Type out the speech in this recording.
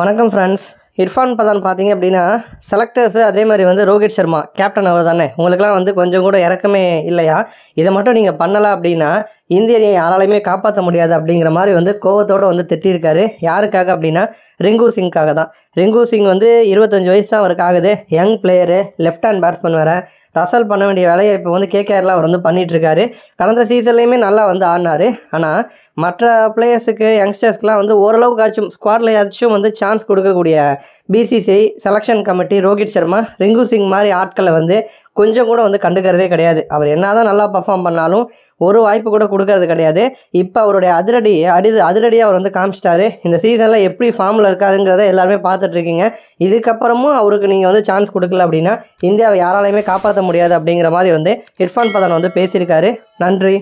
வணக்கம் ஃப்ரெண்ட்ஸ் இர்ஃபான் பதான் பார்த்தீங்க அப்படின்னா செலக்டர்ஸு அதே மாதிரி வந்து ரோஹித் சர்மா கேப்டன் அவர் தானே உங்களுக்கெல்லாம் வந்து கொஞ்சம் கூட இறக்கமே இல்லையா இதை மட்டும் நீங்கள் பண்ணலை அப்படின்னா இந்தியனையை யாராலையுமே காப்பாற்ற முடியாது அப்படிங்கிற மாதிரி வந்து கோவத்தோடு வந்து திட்டியிருக்காரு யாருக்காக அப்படின்னா ரிங்கு சிங்காக தான் ரிங்கு சிங் வந்து இருபத்தஞ்சி வயசு தான் அவருக்கு ஆகுது young player left hand batsman வேறு ரசல் பண்ண வேண்டிய வேலையை இப்போ வந்து கேகேஆரில் அவர் வந்து பண்ணிகிட்ருக்காரு கடந்த சீசன்லேயுமே நல்லா வந்து ஆடினார் ஆனால் மற்ற பிளேயர்ஸுக்கு யங்ஸ்டர்ஸ்க்கெலாம் வந்து ஓரளவுக்காச்சும் ஸ்குவாட்லையாச்சும் வந்து சான்ஸ் கொடுக்கக்கூடிய BCCI selection committee Rohit Sharma Rinku Singh மாதிரி ஆட்களை வந்து கொஞ்சம் கூட வந்து கண்டுக்கிறதே கிடையாது அவர் என்ன தான் நல்லா பர்ஃபார்ம் பண்ணாலும் ஒரு வாய்ப்பு கூட கொடுக்கறது கிடையாது இப்போ அவருடைய அதிரடி அடி அதிரடியாக அவர் வந்து காமிச்சிட்டாரு இந்த சீசனில் எப்படி ஃபார்மில் இருக்காருங்கிறத எல்லாருமே பார்த்து இருக்கீங்க இதுக்கப்புறமும் அவருக்கு நீங்கள் வந்து சான்ஸ் கொடுக்கல அப்படின்னா இந்தியாவை யாராலையுமே காப்பாற்ற முடியாது அப்படிங்கிற மாதிரி வந்து இர்ஃபான் பதன் வந்து பேசியிருக்காரு நன்றி